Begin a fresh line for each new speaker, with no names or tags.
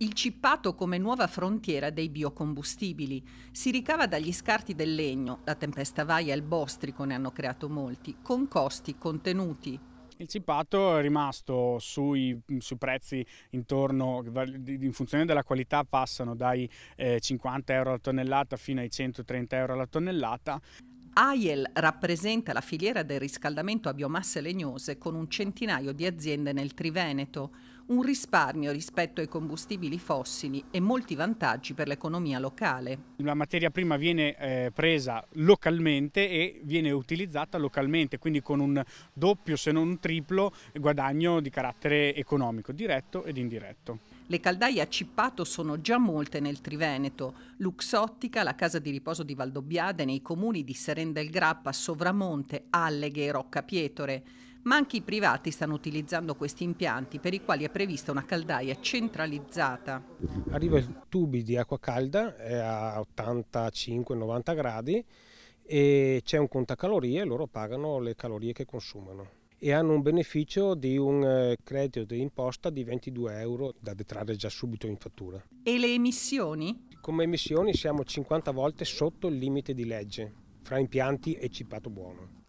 Il Incippato come nuova frontiera dei biocombustibili, si ricava dagli scarti del legno, la tempesta vaia e il bostrico ne hanno creato molti, con costi contenuti,
il cipato è rimasto sui, sui, prezzi intorno, in funzione della qualità passano dai 50 eh, euro alla tonnellata fino ai 130 euro alla tonnellata. AIEL rappresenta la filiera del riscaldamento a biomasse
legnose con un centinaio di aziende nel Triveneto, un risparmio rispetto ai combustibili
fossili e molti vantaggi per l'economia locale. La materia prima viene eh, presa localmente e viene utilizzata localmente, quindi con un doppio se non un triplo guadagno di carattere economico, diretto ed indiretto. Le caldaie
a Cippato sono già molte nel Triveneto. Luxottica, la casa di riposo di Valdobbiade, nei comuni di Serenda il Grappa, Sovramonte, Alleghe e Rocca Pietore. Ma anche i privati stanno utilizzando questi impianti per i quali è prevista una caldaia centralizzata.
Arriva il tubi di acqua calda a 85-90 gradi e c'è un contacalorie e loro pagano le calorie che consumano e hanno un beneficio di un eh, credito di imposta di 22 euro da detrarre già subito in fattura. E le emissioni? Come emissioni siamo 50 volte sotto il limite di legge fra impianti e cipato buono.